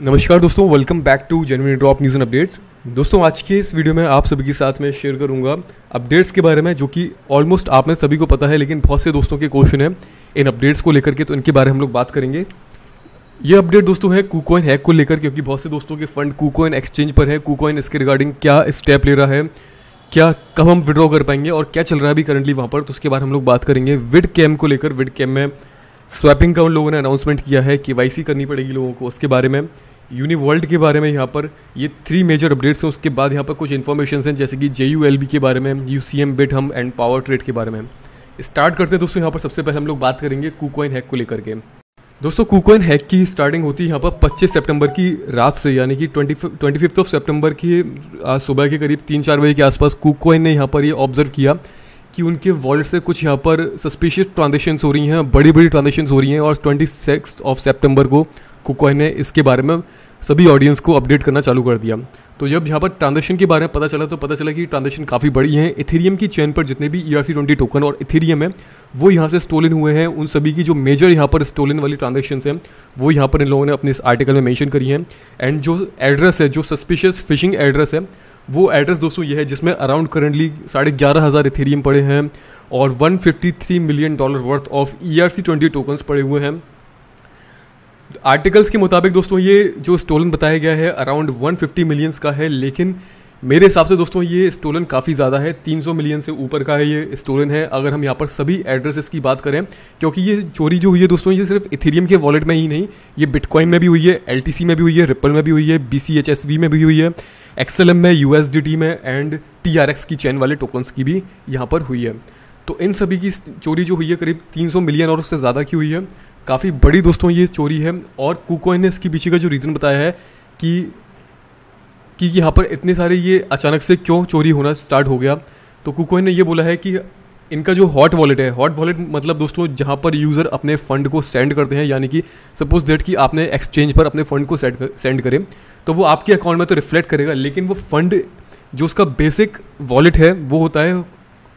नमस्कार दोस्तों welcome back to genuine drop news and updates दोस्तों आज के इस वीडियो में आप सभी के साथ मैं शेयर करूंगा अपडेट्स के बारे में जो कि ऑलमोस्ट आप में सभी को पता है लेकिन बहुत से दोस्तों के क्वेश्चन हैं इन अपडेट्स को लेकर के तो इनके बारे में हम लोग बात करेंगे ये अपडेट दोस्तों है कूकॉइन हैक को लेकर क्योंकि बहुत से दोस्तों के फंड कूकॉइन एक्सचेंज पर है कूकॉइन इसके रिगार्डिंग क्या स्टेप ले रहा है क्या कब हम विड्रॉ कर पाएंगे और क्या चल रहा है अभी करंटली वहाँ पर तो उसके बारे में हम लोग बात करेंगे विड कैम को लेकर विड कैम में स्वैपिंग का उन लोगों ने अनाउंसमेंट किया है के करनी पड़ेगी लोगों को उसके बारे में यूनिवर्ल्ड के बारे में यहाँ पर ये थ्री मेजर अपडेट्स हैं उसके बाद यहाँ पर कुछ इन्फॉर्मेशन हैं जैसे कि जे यू एल बी के बारे में U C M Bithumb and power trade के बारे में स्टार्ट करते हैं दोस्तों यहाँ पर सबसे पहले हम लोग बात करेंगे कुकॉइन हैक को लेकर के दोस्तों कुकॉइन हैक की स्टार्टिंग होती है यहाँ पर 25 सितंबर की रात से यानी कि twenty twenty fifth of September की सुबह के करीब तीन चार बजे के आसपास कुकॉइन ने यहाँ पर ये यह ऑब्जर्व किया कि उनके वॉलेट से कुछ यहाँ पर सस्पिशियस ट्रांजेक्शन्स हो रही हैं बड़ी बड़ी ट्रांजेक्शन हो रही हैं और ट्वेंटी सिक्स ऑफ सेप्टेम्बर को कुकॉय ने इसके बारे में सभी ऑडियंस को अपडेट करना चालू कर दिया तो जब यहाँ पर ट्रांजेक्शन के बारे में पता चला तो पता चला कि ट्रांजेक्शन काफ़ी बड़ी है इथेरियम की चेन पर जितने भी E R C twenty token और इथेरियम है वो यहाँ से स्टोलन हुए हैं उन सभी की जो मेजर यहाँ पर स्टोलन वाली ट्रांजेक्शन्स हैं वो यहाँ पर इन लोगों ने अपने इस आर्टिकल में मैंशन करी है एंड जो एड्रेस है जो सस्पिशियस फिशिंग एड्रेस है वो एड्रेस दोस्तों ये है जिसमें अराउंड करंटली साढ़े ग्यारह हज़ार इथेरियम पड़े हैं और 153 million dollar worth of E R C twenty tokens पड़े हुए हैं आर्टिकल्स के मुताबिक दोस्तों ये जो स्टोलन बताया गया है अराउंड 150 मिलियंस का है लेकिन मेरे हिसाब से दोस्तों ये स्टोलन काफ़ी ज़्यादा है 300 मिलियन से ऊपर का है ये स्टोलन है अगर हम यहाँ पर सभी एड्रेसेस की बात करें क्योंकि ये चोरी जो हुई है दोस्तों ये सिर्फ इथेरियम के वॉलेट में ही नहीं ये बिटकॉइन में भी हुई है एल में भी हुई है रिपल में भी हुई है बी में भी हुई है एक्सएल में यू में एंड टी की चैन वाले टोकन्स की भी यहाँ पर हुई है तो इन सभी की चोरी जो हुई है करीब 300 मिलियन और उससे ज़्यादा की हुई है काफ़ी बड़ी दोस्तों ये चोरी है और कुकोइन ने इसके पीछे का जो रीज़न बताया है कि कि यहाँ पर इतने सारे ये अचानक से क्यों चोरी होना स्टार्ट हो गया तो कुकोइन ने ये बोला है कि इनका जो हॉट वॉलेट है हॉट वॉलेट मतलब दोस्तों जहाँ पर यूज़र अपने फंड को सेंड करते हैं यानी कि सपोज डेट कि आपने एक्सचेंज पर अपने फंड को सेंड करें तो वो आपके अकाउंट में तो रिफ्लेक्ट करेगा लेकिन वो फंड जो उसका बेसिक वॉलेट है वो होता है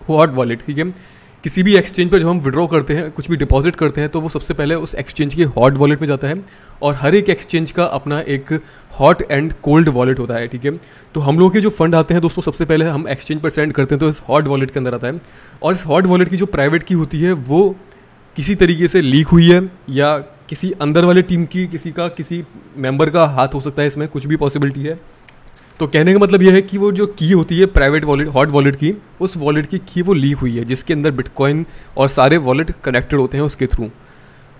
हॉट वॉलेट ठीक है किसी भी एक्सचेंज पर जब हम विड्रॉ करते हैं कुछ भी डिपॉजिट करते हैं तो वो सबसे पहले उस एक्सचेंज के हॉट वॉलेट में जाता है और हर एक एक्सचेंज का अपना एक हॉट एंड कोल्ड वॉलेट होता है ठीक है तो हम लोगों के जो फंड आते हैं दोस्तों सबसे पहले हम एक्सचेंज पर सेंड करते हैं तो इस हॉट वॉलेट के अंदर आता है और इस हॉट वॉलेट की जो प्राइवेट की होती है वो किसी तरीके से लीक हुई है या किसी अंदर वाले टीम की किसी का किसी मेंबर का हाथ हो सकता है इसमें कुछ भी पॉसिबिलिटी है तो कहने का मतलब यह है कि वो जो की होती है प्राइवेट वॉलेट हॉट वॉलेट की उस वॉलेट की की वो लीक हुई है जिसके अंदर बिटकॉइन और सारे वॉलेट कनेक्टेड होते हैं उसके थ्रू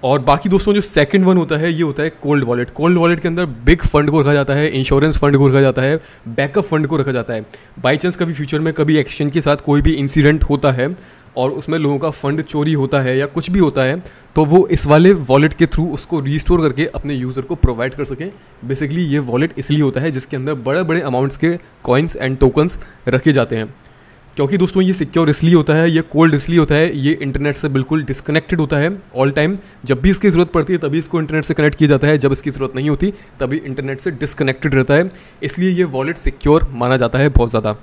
और बाकी दोस्तों जो सेकंड वन होता है ये होता है कोल्ड वॉलेट कोल्ड वॉलेट के अंदर बिग फंड को रखा जाता है इंश्योरेंस फंड को रखा जाता है बैकअप फंड को रखा जाता है बाई चांस कभी फ्यूचर में कभी एक्सचेंज के साथ कोई भी इंसिडेंट होता है और उसमें लोगों का फंड चोरी होता है या कुछ भी होता है तो वो इस वाले वॉलेट के थ्रू उसको रीस्टोर करके अपने यूज़र को प्रोवाइड कर सकें बेसिकली ये वॉलेट इसलिए होता है जिसके अंदर बड़े बड़े अमाउंट्स के कॉइन्स एंड टोकन्स रखे जाते हैं क्योंकि दोस्तों ये सिक्योर इसलिए होता है ये कोल्ड इसलिए होता है ये इंटरनेट से बिल्कुल डिस्कनेक्टेड होता है ऑल टाइम जब भी इसकी ज़रूरत पड़ती है तभी इसको इंटरनेट से कनेक्ट किया जाता है जब इसकी ज़रूरत नहीं होती तभी इंटरनेट से डिस्कनेक्टेड रहता है इसलिए ये वॉलेट सिक्योर माना जाता है बहुत ज़्यादा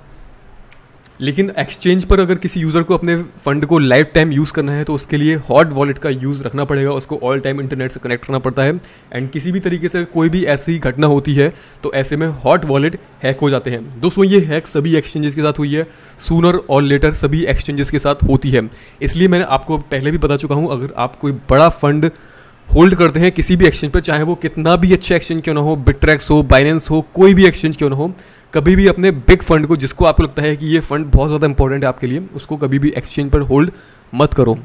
लेकिन एक्सचेंज पर अगर किसी यूज़र को अपने फंड को लाइफ टाइम यूज़ करना है तो उसके लिए हॉट वॉलेट का यूज़ रखना पड़ेगा उसको ऑल टाइम इंटरनेट से कनेक्ट करना पड़ता है एंड किसी भी तरीके से कोई भी ऐसी घटना होती है तो ऐसे में हॉट वॉलेट हैक हो जाते हैं दोस्तों ये हैक सभी एक्सचेंजेस के साथ हुई है सूनर और लेटर सभी एक्सचेंजेस के साथ होती है इसलिए मैंने आपको पहले भी बता चुका हूँ अगर आप कोई बड़ा फंड होल्ड करते हैं किसी भी एक्सचेंज पर चाहे वो कितना भी अच्छा एक्सचेंज क्यों ना हो बिट्रैक्स हो बाइनेंस हो कोई भी एक्सचेंज क्यों ना हो कभी भी अपने बिग फंड को जिसको आपको लगता है कि ये फंड बहुत ज़्यादा इंपॉर्टेंट है आपके लिए उसको कभी भी एक्सचेंज पर होल्ड मत करो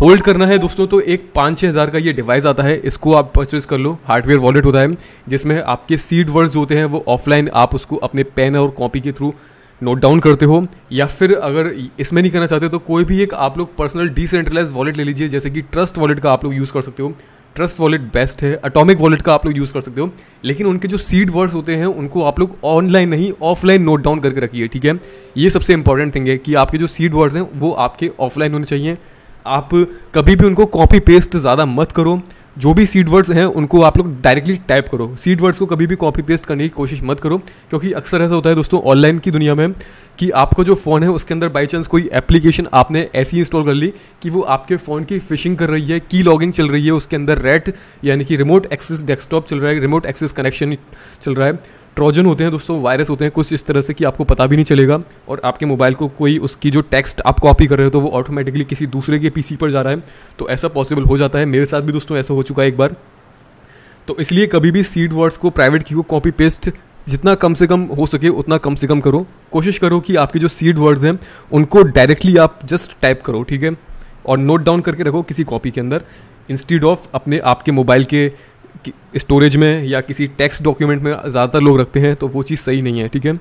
होल्ड करना है दोस्तों तो एक पाँच छः हज़ार का ये डिवाइस आता है इसको आप परचेज कर लो हार्डवेयर वॉलेट होता है जिसमें आपके सीड वर्ड्स होते हैं वो ऑफलाइन आप उसको अपने पेन और कॉपी के थ्रू नोट डाउन करते हो या फिर अगर इसमें नहीं करना चाहते तो कोई भी एक आप लोग पर्सनल डिसेंट्रलाइज वॉलेट ले लीजिए जैसे कि ट्रस्ट वॉलेट का आप लोग यूज़ कर सकते हो ट्रस्ट वॉलेट बेस्ट है अटोमिक वॉलेट का आप लोग यूज़ कर सकते हो लेकिन उनके जो सीड वर्ड्स होते हैं उनको आप लोग ऑनलाइन नहीं ऑफलाइन नोट डाउन करके रखिए ठीक है ये सबसे इंपॉर्टेंट थिंग है कि आपके जो सीड वर्ड्स हैं वो आपके ऑफलाइन होने चाहिए आप कभी भी उनको कॉपी पेस्ट ज़्यादा मत करो जो भी सीड वर्ड्स हैं उनको आप लोग डायरेक्टली टाइप करो सीड वर्ड्स को कभी भी कॉपी पेस्ट करने की कोशिश मत करो क्योंकि अक्सर ऐसा होता है दोस्तों ऑनलाइन की दुनिया में कि आपका जो फ़ोन है उसके अंदर बाई चांस कोई एप्लीकेशन आपने ऐसी इंस्टॉल कर ली कि वो आपके फ़ोन की फिशिंग कर रही है की लॉगिंग चल रही है उसके अंदर रेट यानी कि रिमोट एक्सेस डेस्कटॉप चल रहा है रिमोट एक्सेस कनेक्शन चल रहा है ट्रोजन होते हैं दोस्तों वायरस होते हैं कुछ इस तरह से कि आपको पता भी नहीं चलेगा और आपके मोबाइल को कोई उसकी जो टेक्स्ट आप कॉपी कर रहे हो तो वो ऑटोमेटिकली किसी दूसरे के पीसी पर जा रहा है तो ऐसा पॉसिबल हो जाता है मेरे साथ भी दोस्तों ऐसा हो चुका है एक बार तो इसलिए कभी भी सीड वर्ड्स को प्राइवेट की को कॉपी पेस्ट जितना कम से कम हो सके उतना कम से कम करो कोशिश करो कि आपके जो सीड वर्ड्स हैं उनको डायरेक्टली आप जस्ट टाइप करो ठीक है और नोट डाउन करके रखो किसी कॉपी के अंदर इंस्टीड ऑफ अपने आपके मोबाइल के स्टोरेज में या किसी टेक्स्ट डॉक्यूमेंट में ज़्यादातर लोग रखते हैं तो वो चीज़ सही नहीं है ठीक है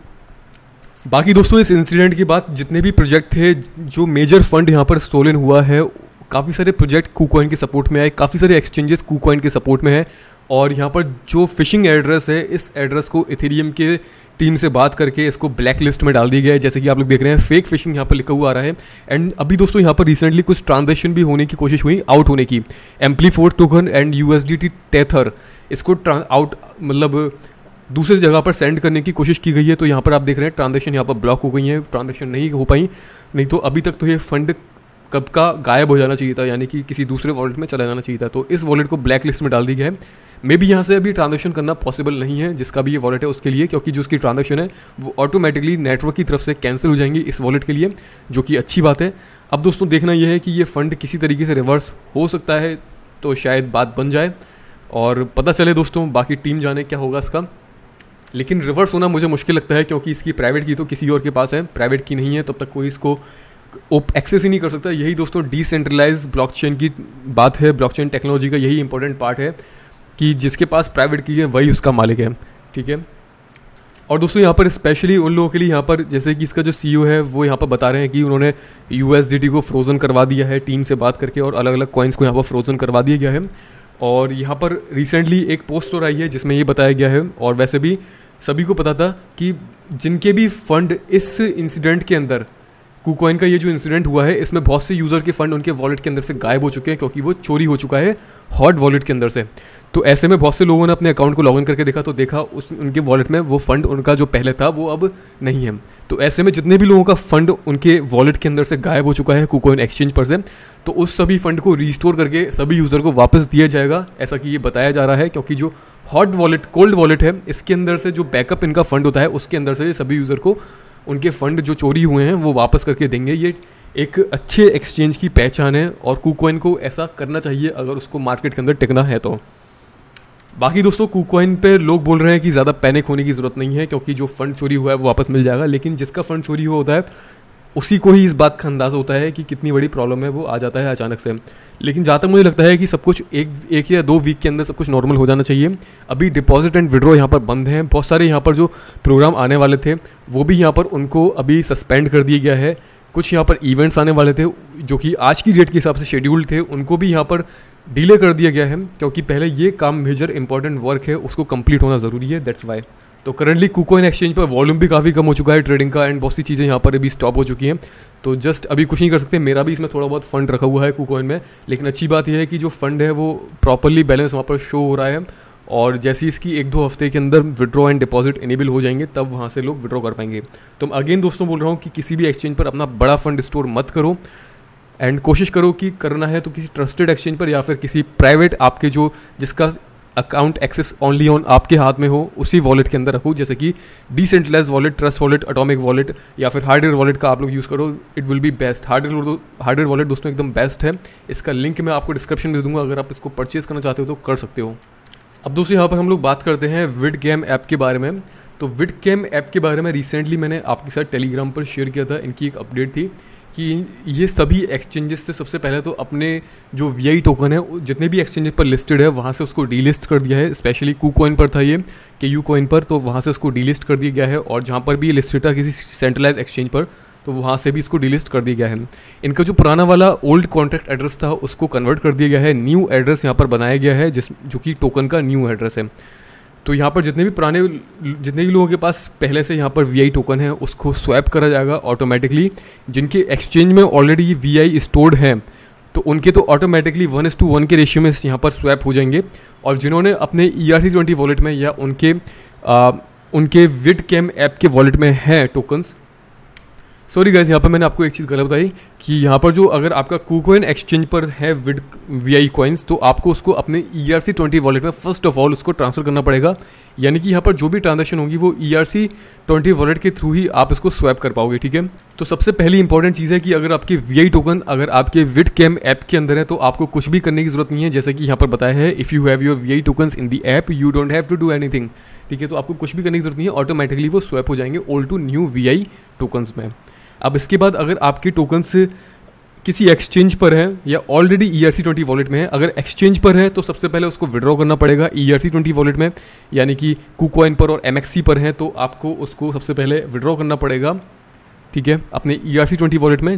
बाकी दोस्तों इस इंसिडेंट के बाद जितने भी प्रोजेक्ट थे जो मेजर फंड यहाँ पर स्टोलन हुआ है काफ़ी सारे प्रोजेक्ट कूकॉइन के सपोर्ट में आए काफ़ी सारे एक्सचेंजेस कूकॉइन के सपोर्ट में है और यहाँ पर जो फिशिंग एड्रेस है इस एड्रेस को इथेरियम के टीम से बात करके इसको ब्लैक लिस्ट में डाल दिया गया है जैसे कि आप लोग देख रहे हैं फेक फिशिंग यहाँ पर लिखा हुआ आ रहा है एंड अभी दोस्तों यहाँ पर रिसेंटली कुछ ट्रांजेक्शन भी होने की कोशिश हुई आउट होने की एम्पली four token and U S D T tether इसको आउट मतलब दूसरी जगह पर सेंड करने की कोशिश की गई है तो यहाँ पर आप देख रहे हैं ट्रांजेक्शन यहाँ पर ब्लॉक हो गई है ट्रांजेक्शन नहीं हो पाई नहीं तो अभी तक तो ये फंड कब का गायब हो जाना चाहिए था यानी कि किसी दूसरे वॉलेट में चला जाना चाहिए था तो इस वॉलेट को ब्लैक लिस्ट में डाल दी गया है मे बी यहाँ से अभी ट्रांजेक्शन करना पॉसिबल नहीं है जिसका भी ये वॉलेट है उसके लिए क्योंकि जो उसकी ट्रांजेक्शन है वो ऑटोमेटिकली नेटवर्क की तरफ से कैंसिल हो जाएंगी इस वॉलेट के लिए जो कि अच्छी बात है अब दोस्तों देखना यह है कि ये फ़ंड किसी तरीके से रिवर्स हो सकता है तो शायद बात बन जाए और पता चले दोस्तों बाकी टीम जाने क्या होगा इसका लेकिन रिवर्स होना मुझे मुश्किल लगता है क्योंकि इसकी प्राइवेट की तो किसी और के पास है प्राइवेट की नहीं है तब तक कोई इसको एक्सेस ही नहीं कर सकता यही दोस्तों डिसेंट्रलाइज ब्लॉकचेन की बात है ब्लॉकचेन टेक्नोलॉजी का यही इंपॉर्टेंट पार्ट है कि जिसके पास प्राइवेट की है वही उसका मालिक है ठीक है और दोस्तों यहाँ पर स्पेशली उन लोगों के लिए यहाँ पर जैसे कि इसका जो सी है वो यहाँ पर बता रहे हैं कि उन्होंने यू को फ्रोज़न करवा दिया है टीम से बात करके और अलग अलग कॉइन्स को यहाँ पर फ्रोज़न करवा दिया गया है और यहाँ पर रिसेंटली एक पोस्ट और आई है जिसमें ये बताया गया है और वैसे भी सभी को पता था कि जिनके भी फंड इस इंसिडेंट के अंदर कुकॉइन का ये जो इंसिडेंट हुआ है इसमें बहुत से यूज़र के फंड उनके वॉलेट के अंदर से गायब हो चुके हैं क्योंकि वो चोरी हो चुका है हॉट वॉलेट के अंदर से तो ऐसे में बहुत से लोगों ने अपने अकाउंट को लॉगिन करके देखा तो देखा उस उनके वॉलेट में वो फंड उनका जो पहले था वो अब नहीं है तो ऐसे में जितने भी लोगों का फंड उनके वॉलेट के अंदर से गायब हो चुका है कुकॉइन एक्सचेंज पर से तो उस सभी फंड को रिस्टोर करके सभी यूज़र को वापस दिया जाएगा ऐसा कि ये बताया जा रहा है क्योंकि जो हॉट वॉलेट कोल्ड वॉलेट है इसके अंदर से जो बैकअप इनका फंड होता है उसके अंदर से सभी यूज़र को उनके फंड जो चोरी हुए हैं वो वापस करके देंगे ये एक अच्छे एक्सचेंज की पहचान है और कुकॉइन को ऐसा करना चाहिए अगर उसको मार्केट के अंदर टिकना है तो बाकी दोस्तों कुकॉइन पे लोग बोल रहे हैं कि ज़्यादा पैनिक होने की ज़रूरत नहीं है क्योंकि जो फंड चोरी हुआ है वो वापस मिल जाएगा लेकिन जिसका फंड चोरी हुआ होता है उसी को ही इस बात का अंदाज़ा होता है कि कितनी बड़ी प्रॉब्लम है वो आ जाता है अचानक से लेकिन जहाँ तक मुझे लगता है कि सब कुछ एक एक या दो वीक के अंदर सब कुछ नॉर्मल हो जाना चाहिए अभी डिपॉजिट एंड विड्रॉ यहाँ पर बंद हैं बहुत सारे यहाँ पर जो प्रोग्राम आने वाले थे वो भी यहाँ पर उनको अभी सस्पेंड कर दिया गया है कुछ यहाँ पर इवेंट्स आने वाले थे जो कि आज की डेट के हिसाब से शेड्यूल्ड थे उनको भी यहाँ पर डिले कर दिया गया है क्योंकि पहले ये काम मेजर इंपॉर्टेंट वर्क है उसको कंप्लीट होना ज़रूरी है दैट्स वाई तो करंटली कुकोइन एक्सचेंज पर वॉल्यूम भी काफ़ी कम हो चुका है ट्रेडिंग का एंड बहुत सी चीज़ें यहाँ पर अभी स्टॉप हो चुकी हैं तो जस्ट अभी कुछ नहीं कर सकते मेरा भी इसमें थोड़ा बहुत फंड रखा हुआ है कुकोइन में लेकिन अच्छी बात यह है कि जो फंड है वो प्रॉपरली बैलेंस वहाँ पर शो हो रहा है और जैसे इसकी एक दो हफ्ते के अंदर विड्रॉ एंड डिपॉजिट इनेबल हो जाएंगे तब वहाँ से लोग विड्रॉ कर पाएंगे तो मैं अगेन दोस्तों बोल रहा हूँ कि किसी भी एक्सचेंज पर अपना बड़ा फंड स्टोर मत करो एंड कोशिश करो कि करना है तो किसी ट्रस्टेड एक्सचेंज पर या फिर किसी प्राइवेट आपके जो जिसका अकाउंट एक्सेस ओनली ऑन आपके हाथ में हो उसी वॉलेट के अंदर रखो जैसे कि decentralise wallet trust wallet atomic wallet या फिर हार्डवेयर वॉलेट का आप लोग यूज़ करो it will be best hardware hardware wallet दोस्तों एकदम बेस्ट है इसका लिंक मैं आपको डिस्क्रिप्शन में दे दूंगा अगर आप इसको परचेज करना चाहते हो तो कर सकते हो अब दोस्तों यहाँ पर हम लोग बात करते हैं विड गेम ऐप के बारे में तो विड गेम ऐप के बारे में रिसेंटली मैंने आपके साथ टेलीग्राम पर शेयर किया था इनकी एक अपडेट थी कि ये सभी एक्सचेंजेस से सबसे पहले तो अपने जो वी आई टोकन है जितने भी एक्सचेंजेस पर लिस्टेड है वहाँ से उसको डीलिस्ट कर दिया है स्पेशली कू कॉइन पर था ये के यू कॉइन पर तो वहाँ से उसको डीलिस्ट कर दिया गया है और जहाँ पर भी ये लिस्टेड था किसी सेंट्रलाइज एक्सचेंज पर तो वहाँ से भी इसको डिलिस्ट कर दिया गया है इनका जो पुराना वाला ओल्ड कॉन्ट्रैक्ट एड्रेस था उसको कन्वर्ट कर दिया गया है न्यू एड्रेस यहाँ पर बनाया गया है जिस जो कि टोकन का न्यू एड्रेस है तो यहाँ पर जितने भी पुराने जितने भी लोगों के पास पहले से यहाँ पर वी आई टोकन है उसको स्वैप करा जाएगा ऑटोमेटिकली जिनके एक्सचेंज में ऑलरेडी ये वी आई स्टोर्ड है तो उनके तो automatically one is to one के रेशियो में यहाँ पर स्वैप हो जाएंगे और जिन्होंने अपने E R T twenty wallet में या उनके आ, उनके विट कैम ऐप के वॉलेट में हैं टोकन्स सॉरी गाइज यहाँ पर मैंने आपको एक चीज़ गलत बताई कि यहाँ पर जो अगर आपका कूकोइन एक्सचेंज पर है विड वी आई कॉइन्स तो आपको उसको अपने E R C twenty wallet में फर्स्ट ऑफ ऑल उसको ट्रांसफ़र करना पड़ेगा यानी कि यहाँ पर जो भी ट्रांजेक्शन होगी वो E R C twenty wallet के थ्रू ही आप इसको स्वैप कर पाओगे ठीक है तो सबसे पहली इंपॉर्टेंट चीज़ है कि अगर आपके वी आई टोकन अगर आपके विड कैम ऐप के अंदर है तो आपको कुछ भी करने की जरूरत नहीं है जैसे कि यहाँ पर बताया है if you have your V I tokens in the app you don't have to do thing ठीक है तो आपको कुछ भी करने की जरूरत नहीं है ऑटोमेटिकली वो स्वैप हो जाएंगे old to new V I tokens में अब इसके बाद अगर आपके टोकन्स किसी एक्सचेंज पर है या already E R C twenty wallet में है अगर एक्सचेंज पर है तो सबसे पहले उसको विड्रॉ करना पड़ेगा E R C twenty wallet में यानी कि कुकॉइन पर और एम एक्स सी पर है तो आपको उसको सबसे पहले विड्रॉ करना पड़ेगा ठीक है अपने E R C twenty wallet में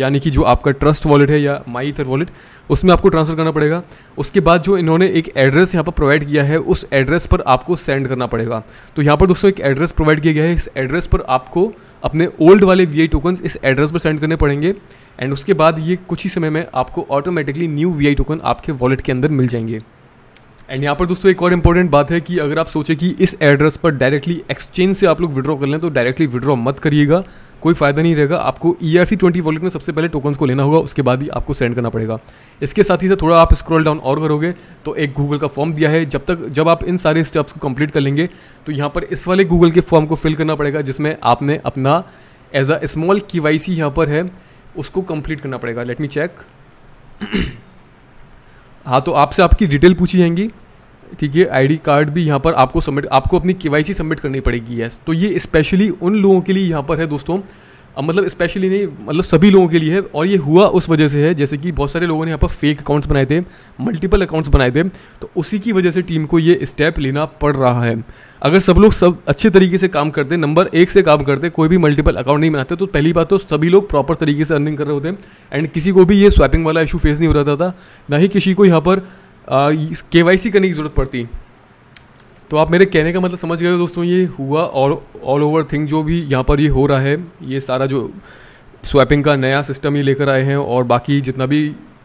यानी कि जो आपका ट्रस्ट वॉलेट है या माई थर वॉलेट उसमें आपको ट्रांसफ़र करना पड़ेगा उसके बाद जो इन्होंने एक एड्रेस यहाँ पर प्रोवाइड किया है उस एड्रेस पर आपको सेंड करना पड़ेगा तो यहाँ पर दोस्तों एक एड्रेस प्रोवाइड किया गया है इस एड्रेस पर आपको अपने ओल्ड वाले वी आई टोकन इस एड्रेस पर सेंड करने पड़ेंगे एंड उसके बाद ये कुछ ही समय में आपको automatically new V I token आपके वॉलेट के अंदर मिल जाएंगे एंड यहाँ पर दोस्तों एक और इंपॉर्टेंट बात है कि अगर आप सोचें कि इस एड्रेस पर डायरेक्टली एक्सचेंज से आप लोग विड्रॉ कर लें तो डायरेक्टली विड्रॉ मत करिएगा कोई फ़ायदा नहीं रहेगा आपको E R C twenty wallet में सबसे पहले टोकन्स को लेना होगा उसके बाद ही आपको सेंड करना पड़ेगा इसके साथ ही साथ थोड़ा आप स्क्रॉल डाउन और करोगे तो एक गूगल का फॉर्म दिया है जब तक जब आप इन सारे स्टेप्स को कंप्लीट कर लेंगे तो यहाँ पर इस वाले गूगल के फॉर्म को फिल करना पड़ेगा जिसमें आपने अपना as a small K Y C यहाँ पर है उसको कंप्लीट करना पड़ेगा लेट मी चेक हाँ तो आपसे आपकी डिटेल पूछी जाएंगी ठीक है आईडी कार्ड भी यहाँ पर आपको सबमिट आपको अपनी के सबमिट करनी पड़ेगी यस तो ये स्पेशली उन लोगों के लिए यहाँ पर है दोस्तों अब मतलब स्पेशली नहीं मतलब सभी लोगों के लिए है और ये हुआ उस वजह से है जैसे कि बहुत सारे लोगों ने यहाँ पर फेक अकाउंट्स बनाए थे मल्टीपल अकाउंट्स बनाए थे तो उसी की वजह से टीम को ये स्टेप लेना पड़ रहा है अगर सब लोग सब अच्छे तरीके से काम करते नंबर एक से काम करते कोई भी मल्टीपल अकाउंट नहीं बनाते तो पहली बात तो सभी लोग प्रॉपर तरीके से अर्निंग कर रहे होते एंड किसी को भी ये स्वैपिंग वाला इशू फेस नहीं हो रहा था ना ही किसी को यहाँ पर के वाई सी करने की ज़रूरत पड़ती तो आप मेरे कहने का मतलब समझ गए दोस्तों ये हुआ और ऑल ओवर थिंग जो भी यहाँ पर ये हो रहा है ये सारा जो स्वैपिंग का नया सिस्टम ये लेकर आए हैं और बाकी जितना भी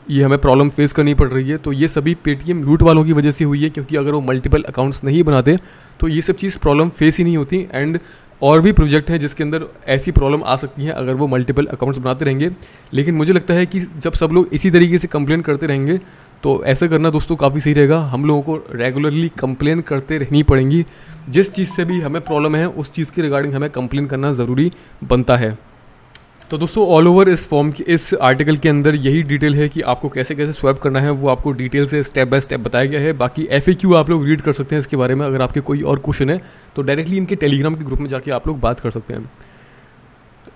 ये हमें प्रॉब्लम फेस करनी पड़ रही है तो ये सभी पेटीएम लूट वालों की वजह से हुई है क्योंकि अगर वो मल्टीपल अकाउंट्स नहीं बनाते तो ये सब चीज़ प्रॉब्लम फेस ही नहीं होती एंड और भी प्रोजेक्ट हैं जिसके अंदर ऐसी प्रॉब्लम आ सकती है अगर वो मल्टीपल अकाउंट्स बनाते रहेंगे लेकिन मुझे लगता है कि जब सब लोग इसी तरीके से कंप्लेन करते रहेंगे तो ऐसा करना दोस्तों काफ़ी सही रहेगा हम लोगों को रेगुलरली कंप्लेन करते रहनी पड़ेंगी जिस चीज़ से भी हमें प्रॉब्लम है उस चीज़ के रिगार्डिंग हमें कंप्लेन करना ज़रूरी बनता है तो दोस्तों ऑल ओवर इस फॉर्म के इस आर्टिकल के अंदर यही डिटेल है कि आपको कैसे कैसे स्वैप करना है वो आपको डिटेल से स्टेप बाय स्टेप बताया गया है बाकी एफ आप लोग रीड कर सकते हैं इसके बारे में अगर आपके कोई और क्वेश्चन है तो डायरेक्टली इनके टेलीग्राम के ग्रुप में जाके आप लोग बात कर सकते हैं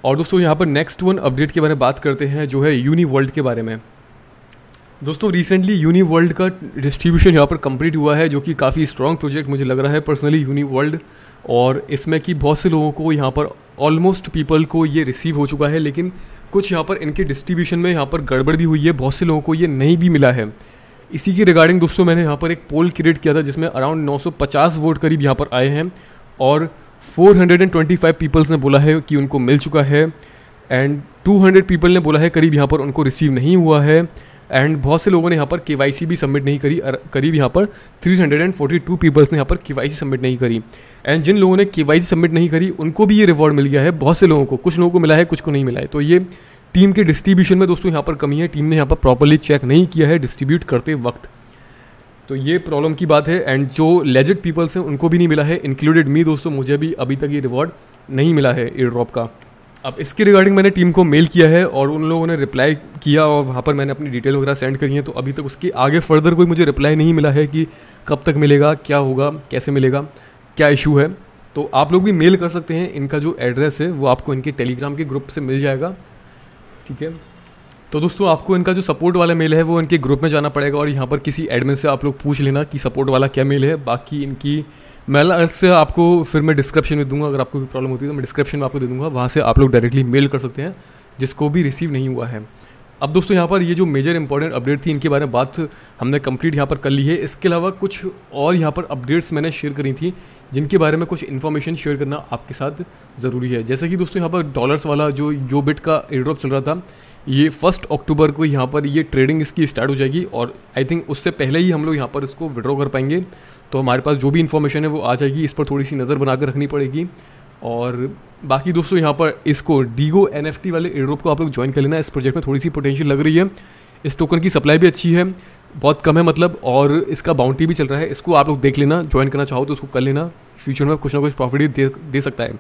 और दोस्तों यहाँ पर नेक्स्ट वन अपडेट के बारे में बात करते हैं जो है यूनी वर्ल्ड के बारे में दोस्तों रिसेंटली यूनी वर्ल्ड का डिस्ट्रीब्यूशन यहाँ पर कंप्लीट हुआ है जो कि काफ़ी स्ट्रॉन्ग प्रोजेक्ट मुझे लग रहा है पर्सनली यूनी वर्ल्ड और इसमें कि बहुत से लोगों को यहाँ पर ऑलमोस्ट पीपल को ये रिसीव हो चुका है लेकिन कुछ यहाँ पर इनके डिस्ट्रीब्यूशन में यहाँ पर गड़बड़ भी हुई है बहुत से लोगों को ये नहीं भी मिला है इसी के रिगार्डिंग दोस्तों मैंने यहाँ पर एक पोल क्रिएट किया था जिसमें अराउंड 950 वोट करीब यहाँ पर आए हैं और 425 पीपल्स ने बोला है कि उनको मिल चुका है एंड 200 पीपल ने बोला है करीब यहाँ पर उनको रिसीव नहीं हुआ है एंड बहुत से लोगों ने यहाँ पर के भी सबमिट नहीं करी करीब यहाँ पर 342 पीपल्स ने यहाँ पर के सबमिट नहीं करी एंड जिन लोगों ने के सबमिट नहीं करी उनको भी ये रिवॉर्ड मिल गया है बहुत से लोगों को कुछ लोगों को मिला है कुछ को नहीं मिला है तो ये टीम के डिस्ट्रीब्यूशन में दोस्तों यहाँ पर कमी है टीम ने यहाँ पर प्रॉपरली चेक नहीं किया है डिस्ट्रीब्यूट करते वक्त तो ये प्रॉब्लम की बात है एंड जो लेजेड पीपल्स हैं उनको भी नहीं मिला है इंक्लूडेड मी दोस्तों मुझे भी अभी तक ये रिवॉर्ड नहीं मिला है एयर ड्रॉप का अब इसके रिगार्डिंग मैंने टीम को मेल किया है और उन लोगों ने रिप्लाई किया और वहाँ पर मैंने अपनी डिटेल वगैरह सेंड करी है तो अभी तक उसके आगे फर्दर कोई मुझे रिप्लाई नहीं मिला है कि कब तक मिलेगा क्या होगा कैसे मिलेगा क्या इशू है तो आप लोग भी मेल कर सकते हैं इनका जो एड्रेस है वो आपको इनके टेलीग्राम के ग्रुप से मिल जाएगा ठीक है तो दोस्तों आपको इनका जो सपोर्ट वाला मेल है वो इनके ग्रुप में जाना पड़ेगा और यहाँ पर किसी एडमिन से आप लोग पूछ लेना कि सपोर्ट वाला क्या मेल है बाकी इनकी मेल अर्थ से आपको फिर मैं डिस्क्रिप्शन में दूंगा अगर आपको कोई प्रॉब्लम होती है तो मैं डिस्क्रिप्शन में आपको दे दूंगा वहाँ से आप लोग डायरेक्टली मेल कर सकते हैं जिसको भी रिसीव नहीं हुआ है अब दोस्तों यहाँ पर ये जो मेजर इंपॉर्टेंट अपडेट थी इनके बारे में बात हमने कंप्लीट यहाँ पर कर ली है इसके अलावा कुछ और यहाँ पर अपडेट्स मैंने शेयर करी थी जिनके बारे में कुछ इन्फॉर्मेशन शेयर करना आपके साथ ज़रूरी है जैसे कि दोस्तों यहाँ पर डॉलर्स वाला जो यो बिट का ड्रॉप चल रहा था ये फर्स्ट अक्टूबर को यहाँ पर ये ट्रेडिंग इसकी स्टार्ट हो जाएगी और आई थिंक उससे पहले ही हम लोग यहाँ पर इसको विड्रॉ कर पाएंगे तो हमारे पास जो भी इन्फॉर्मेशन है वो आ जाएगी इस पर थोड़ी सी नज़र बनाकर रखनी पड़ेगी और बाकी दोस्तों यहाँ पर इसको डीगो एन वाले एड्रोप को आप लोग ज्वाइन कर लेना इस प्रोजेक्ट में थोड़ी सी पोटेंशियल लग रही है इस टोकन की सप्लाई भी अच्छी है बहुत कम है मतलब और इसका बाउंटी भी चल रहा है इसको आप लोग देख लेना ज्वाइन करना चाहो तो उसको कर लेना फ्यूचर में कुछ ना कुछ प्रॉफिट दे, दे सकता है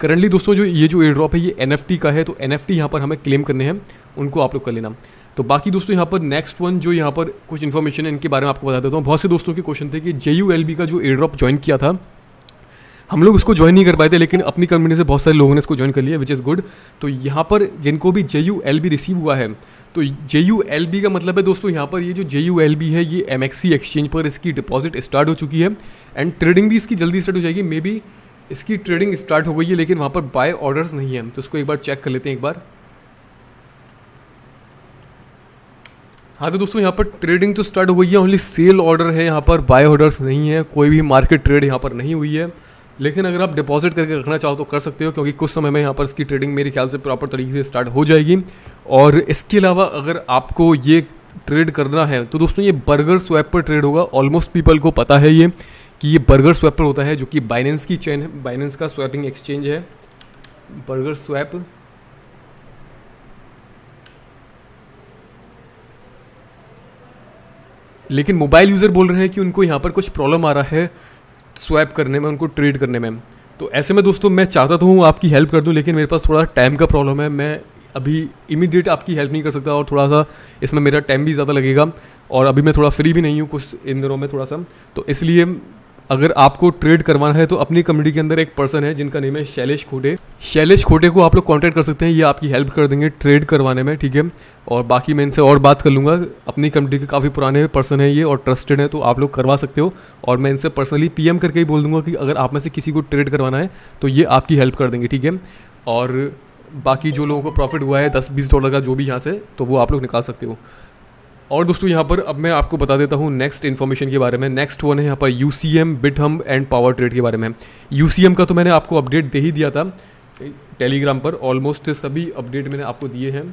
करंटली दोस्तों जो ये जो एयर ड्रॉप है ये एन का है तो एन एफ यहाँ पर हमें क्लेम करने हैं उनको आप लोग कर लेना तो बाकी दोस्तों यहाँ पर नेक्स्ट वन जो यहाँ पर कुछ इन्फॉर्मेशन है इनके बारे में आपको बता देता हूँ बहुत से दोस्तों के क्वेश्चन थे कि जे यू एल बी का जो एयर ड्रॉप ज्वाइन किया था हम लोग उसको ज्वाइन नहीं कर पाए थे लेकिन अपनी कंपनी से बहुत सारे लोगों ने इसको ज्वाइन कर लिया विच इज़ गुड तो यहाँ पर जिनको भी J U L B receive हुआ है तो जे यू एल बी का मतलब है दोस्तों यहाँ पर ये जो जे यू एल बी है ये एम एक्सचेंज पर इसकी डिपॉजिट स्टार्ट हो चुकी है एंड ट्रेडिंग भी इसकी जल्दी स्टार्ट हो जाएगी मे बी इसकी ट्रेडिंग स्टार्ट हो गई है लेकिन वहाँ पर बाय ऑर्डर्स नहीं है तो इसको एक बार चेक कर लेते हैं एक बार हाँ तो दोस्तों यहाँ पर ट्रेडिंग तो स्टार्ट हो गई है ओनली सेल ऑर्डर है यहाँ पर बाय ऑर्डर्स नहीं है कोई भी मार्केट ट्रेड यहाँ पर नहीं हुई है लेकिन अगर आप डिपॉजिट करके रखना चाहो तो कर सकते हो क्योंकि कुछ समय में यहाँ पर इसकी ट्रेडिंग मेरे ख्याल से प्रॉपर तरीके से स्टार्ट हो जाएगी और इसके अलावा अगर आपको ये ट्रेड करना है तो दोस्तों ये बर्गर स्वैप पर ट्रेड होगा ऑलमोस्ट पीपल को पता है ये कि ये बर्गर स्वैपर होता है जो कि बाइनेंस की चेन है बाइनेंस का स्वैपिंग एक्सचेंज है बर्गर स्वैप लेकिन मोबाइल यूज़र बोल रहे हैं कि उनको यहाँ पर कुछ प्रॉब्लम आ रहा है स्वैप करने में उनको ट्रेड करने में तो ऐसे में दोस्तों मैं चाहता तो हूँ आपकी हेल्प कर दूँ लेकिन मेरे पास थोड़ा टाइम का प्रॉब्लम है मैं अभी इमीडिएट आपकी हेल्प नहीं कर सकता और थोड़ा सा इसमें मेरा टाइम भी ज़्यादा लगेगा और अभी मैं थोड़ा फ्री भी नहीं हूँ कुछ इन दिनों में थोड़ा सा तो इसलिए अगर आपको ट्रेड करवाना है तो अपनी कम्युनिटी के अंदर एक पर्सन है जिनका नेम है शैलेश खोटे शैलेश खोटे को आप लोग कॉन्टैक्ट कर सकते हैं ये आपकी हेल्प कर देंगे ट्रेड करवाने में ठीक है और बाकी मैं इनसे और बात कर लूँगा अपनी कम्युनिटी के काफ़ी पुराने पर्सन है ये और ट्रस्टेड है तो आप लोग करवा सकते हो और मैं इनसे पर्सनली पी करके ही बोल दूंगा कि अगर आप में से किसी को ट्रेड करवाना है तो ये आपकी हेल्प कर देंगे ठीक है और बाकी जो लोगों को प्रॉफिट हुआ है दस बीस डॉलर का जो भी यहाँ से तो वो आप लोग निकाल सकते हो और दोस्तों यहाँ पर अब मैं आपको बता देता हूँ नेक्स्ट इन्फॉर्मेशन के बारे में नेक्स्ट वन है यहाँ पर U C M Bithumb and power trade के बारे में यू सी एम का तो मैंने आपको अपडेट दे ही दिया था टेलीग्राम पर ऑलमोस्ट सभी अपडेट मैंने आपको दिए हैं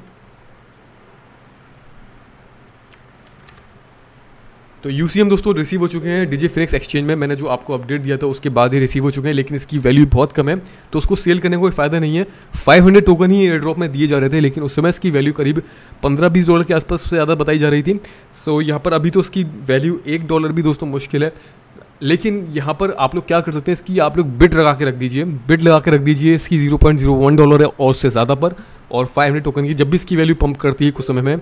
तो यू दोस्तों रिसीव हो चुके हैं डीजे फिनिक्स एक्सचेंज में मैंने जो आपको अपडेट दिया था उसके बाद ही रिसीव हो चुके हैं लेकिन इसकी वैल्यू बहुत कम है तो उसको सेल करने का कोई फायदा नहीं है 500 टोकन ही एयर ड्रॉप में दिए जा रहे थे लेकिन उस समय इसकी वैल्यू करीब पंद्रह बीस डॉलर के आसपास उससे ज़्यादा बताई जा रही थी सो so, यहाँ पर अभी तो उसकी वैल्यू एक डॉलर भी दोस्तों मुश्किल है लेकिन यहाँ पर आप लोग क्या कर सकते हैं इसकी आप लोग बिट लगा के रख दीजिए बिट लगा के रख दीजिए इसकी वन डॉलर है और उससे ज़्यादा पर और 500 टोकन की जब भी इसकी वैल्यू पंप करती है कुछ समय में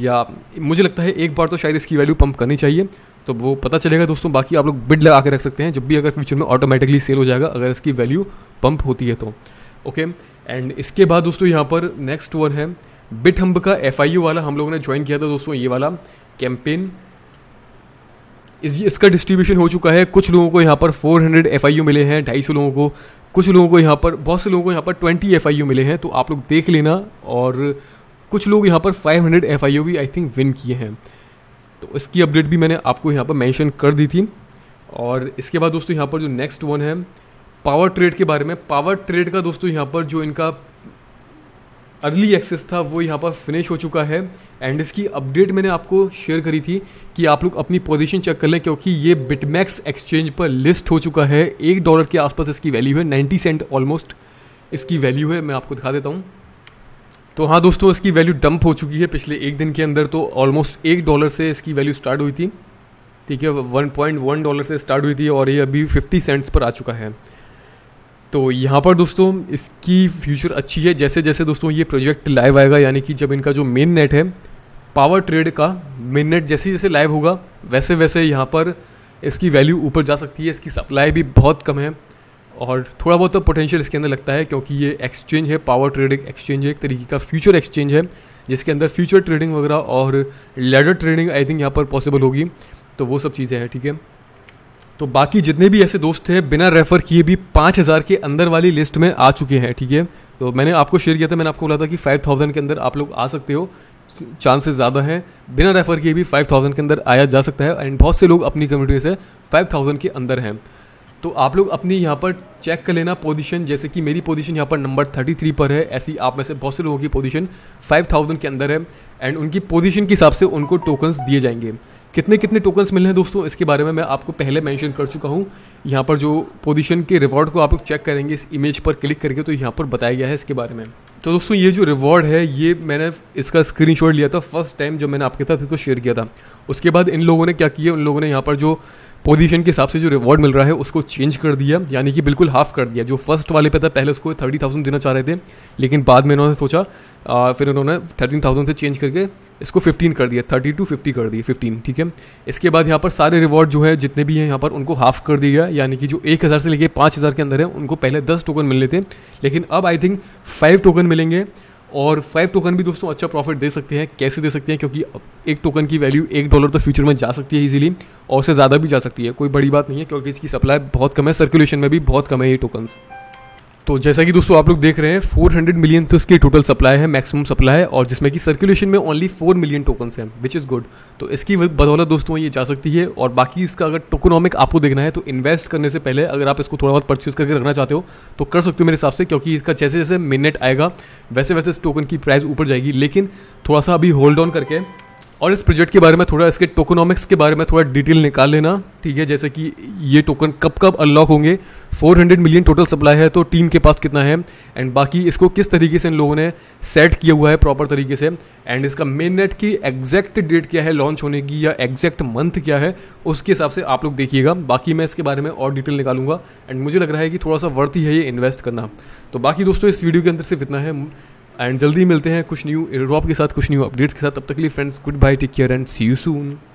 या मुझे लगता है एक बार तो शायद इसकी वैल्यू पंप करनी चाहिए तो वो पता चलेगा दोस्तों बाकी आप लोग बिड लगा के रख सकते हैं जब भी अगर फ्यूचर में ऑटोमेटिकली सेल हो जाएगा अगर इसकी वैल्यू पंप होती है तो ओके एंड इसके बाद दोस्तों यहाँ पर नेक्स्ट वन है बिट हम्ब का एफ वाला हम लोगों ने ज्वाइन किया था दोस्तों ये वाला कैंपेन इस इसका डिस्ट्रीब्यूशन हो चुका है कुछ लोगों को यहाँ पर 400 एफ मिले हैं ढाई सौ लोगों को कुछ लोगों को यहाँ पर बहुत से लोगों को यहाँ पर ट्वेंटी एफ मिले हैं तो आप लोग देख लेना और कुछ लोग यहाँ पर फाइव हंड्रेड एफ भी आई थिंक विन किए हैं तो इसकी अपडेट भी मैंने आपको यहाँ पर मेंशन कर दी थी और इसके बाद दोस्तों यहाँ पर जो नेक्स्ट वन है पावर ट्रेड के बारे में पावर ट्रेड का दोस्तों यहाँ पर जो इनका अर्ली एक्सेस था वो यहाँ पर फिनिश हो चुका है एंड इसकी अपडेट मैंने आपको शेयर करी थी कि आप लोग अपनी पोजीशन चेक कर लें क्योंकि ये बिटमैक्स एक्सचेंज पर लिस्ट हो चुका है एक डॉलर के आसपास इसकी वैल्यू है नाइन्टी सेंट ऑलमोस्ट इसकी वैल्यू है मैं आपको दिखा देता हूँ तो हाँ दोस्तों इसकी वैल्यू डंप हो चुकी है पिछले एक दिन के अंदर तो ऑलमोस्ट एक डॉलर से इसकी वैल्यू स्टार्ट हुई थी ठीक है वन पॉइंट वन डॉलर से स्टार्ट हुई थी और ये अभी फिफ्टी सेंट्स पर आ चुका है तो यहाँ पर दोस्तों इसकी फ्यूचर अच्छी है जैसे जैसे दोस्तों ये प्रोजेक्ट लाइव आएगा यानी कि जब इनका जो मेन नेट है पावर ट्रेड का मेन नेट जैसे जैसे लाइव होगा वैसे वैसे यहाँ पर इसकी वैल्यू ऊपर जा सकती है इसकी सप्लाई भी बहुत कम है और थोड़ा बहुत तो पोटेंशियल इसके अंदर लगता है क्योंकि ये एक्सचेंज है पावर ट्रेडिंग एक्सचेंज है एक तरीके का फ्यूचर एक्सचेंज है जिसके अंदर फ्यूचर ट्रेडिंग वगैरह और लेडर ट्रेडिंग आई थिंक यहाँ पर पॉसिबल होगी तो वो सब चीज़ें हैं ठीक है तो बाकी जितने भी ऐसे दोस्त थे बिना रेफ़र किए भी पाँच हज़ार के अंदर वाली लिस्ट में आ चुके हैं ठीक है तो मैंने आपको शेयर किया था मैंने आपको बोला था कि फाइव थाउजेंड के अंदर आप लोग आ सकते हो चांसेस ज़्यादा हैं बिना रेफ़र किए भी फाइव थाउजेंड के अंदर आया जा सकता है एंड बहुत से लोग अपनी कम्युनिटी से फाइव थाउजेंड के अंदर हैं तो आप लोग अपनी यहाँ पर चेक कर लेना पोजीशन जैसे कि मेरी पोजीशन यहाँ पर नंबर थ्री पर है ऐसी आप में से बहुत से लोगों की पोजीशन थाउजेंड के अंदर है एंड उनकी पोजीशन के हिसाब से उनको टोकन्स दिए जाएंगे कितने कितने टोकन्स मिले हैं दोस्तों इसके बारे में मैं आपको पहले मेंशन कर चुका हूँ यहाँ पर जो पोजीशन के रिवॉर्ड को आप चेक करेंगे इस इमेज पर क्लिक करके तो यहाँ पर बताया गया है इसके बारे में तो दोस्तों ये जो रिवॉर्ड है ये मैंने इसका स्क्रीनशॉट लिया था फर्स्ट टाइम जब मैंने आपके साथ इसको शेयर किया था उसके बाद इन लोगों ने क्या किया उन लोगों ने यहाँ पर जो पोजीशन के हिसाब से जो रिवॉर्ड मिल रहा है उसको चेंज कर दिया यानी कि बिल्कुल हाफ कर दिया जो फर्स्ट वाले पे था पहले उसको थर्टी थाउजेंड देना चाह रहे थे लेकिन बाद में इन्होंने सोचा फिर उन्होंने थर्टीन थाउजेंड से चेंज करके इसको 15 कर दिया 30 टू 50 कर दिए 15 ठीक है इसके बाद यहाँ पर सारे रिवॉर्ड जो है जितने भी हैं यहाँ पर उनको हाफ कर दिया यानी कि जो एक हज़ार से लेके पाँच हज़ार के अंदर है उनको पहले दस टोकन मिलने थे लेकिन अब आई थिंक फाइव टोकन मिलेंगे और फाइव टोकन भी दोस्तों अच्छा प्रॉफिट दे सकते हैं कैसे दे सकते हैं क्योंकि एक टोकन की वैल्यू एक डॉलर तो फ्यूचर में जा सकती है इजीली और उससे ज़्यादा भी जा सकती है कोई बड़ी बात नहीं है क्योंकि इसकी सप्लाई बहुत कम है सर्कुलेशन में भी बहुत कम है ये टोकन्स तो जैसा कि दोस्तों आप लोग देख रहे हैं 400 मिलियन तो इसकी टोटल सप्लाई है मैक्सिमम सप्लाई है और जिसमें कि सर्कुलेशन में ओनली 4 मिलियन टोकन्स हैं विच इज़ गुड तो इसकी बदौलत दोस्तों ये जा सकती है और बाकी इसका अगर टोकोनॉमिक आपको देखना है तो इन्वेस्ट करने से पहले अगर आप इसको थोड़ा बहुत परचेज करके रखना चाहते हो तो कर सकते हो मेरे हिसाब से क्योंकि इसका जैसे जैसे मिनट आएगा वैसे वैसे इस टोकन की प्राइस ऊपर जाएगी लेकिन थोड़ा सा अभी होल्ड ऑन करके और इस प्रोजेक्ट के बारे में थोड़ा इसके टोकोनॉमिक्स के बारे में थोड़ा डिटेल निकाल लेना ठीक है जैसे कि ये टोकन कब कब अनलॉक होंगे 400 मिलियन टोटल सप्लाई है तो टीम के पास कितना है एंड बाकी इसको किस तरीके से इन लोगों ने सेट किया हुआ है प्रॉपर तरीके से एंड इसका मेन नेट की एग्जैक्ट डेट क्या है लॉन्च होने की या एग्जैक्ट मंथ क्या है उसके हिसाब से आप लोग देखिएगा बाकी मैं इसके बारे में और डिटेल निकालूंगा एंड मुझे लग रहा है कि थोड़ा सा वर्थ ही है ये इन्वेस्ट करना तो बाकी दोस्तों इस वीडियो के अंदर सिर्फ इतना है एंड जल्दी मिलते हैं कुछ न्यू ड्रॉप के साथ कुछ न्यू अपडेट्स के साथ तब तक के लिए friends good bye take care and see you soon